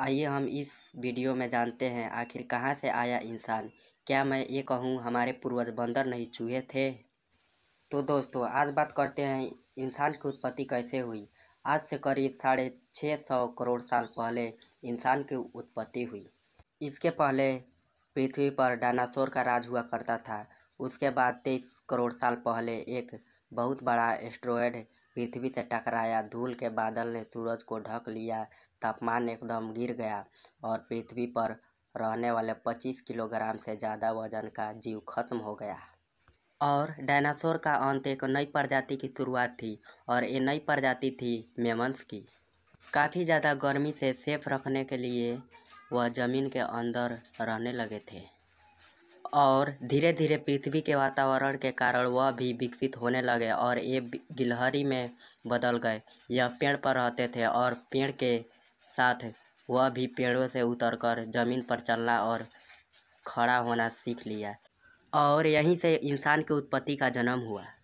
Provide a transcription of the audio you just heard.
आइए हम इस वीडियो में जानते हैं आखिर कहाँ से आया इंसान क्या मैं ये कहूँ हमारे पूर्वज बंदर नहीं चूहे थे तो दोस्तों आज बात करते हैं इंसान की उत्पत्ति कैसे हुई आज से करीब साढ़े छः सौ करोड़ साल पहले इंसान की उत्पत्ति हुई इसके पहले पृथ्वी पर डायनासोर का राज हुआ करता था उसके बाद तेईस करोड़ साल पहले एक बहुत बड़ा एस्ट्रॉयड पृथ्वी से टकराया धूल के बादल ने सूरज को ढक लिया तापमान एकदम गिर गया और पृथ्वी पर रहने वाले 25 किलोग्राम से ज़्यादा वजन का जीव खत्म हो गया और डायनासोर का अंत एक नई प्रजाति की शुरुआत थी और ये नई प्रजाति थी मेमंस की काफ़ी ज़्यादा गर्मी से सेफ रखने के लिए वह ज़मीन के अंदर रहने लगे थे और धीरे धीरे पृथ्वी के वातावरण के कारण वह भी विकसित होने लगे और ये गिलहरी में बदल गए यह पेड़ पर रहते थे और पेड़ के साथ वह भी पेड़ों से उतरकर ज़मीन पर चलना और खड़ा होना सीख लिया और यहीं से इंसान की उत्पत्ति का जन्म हुआ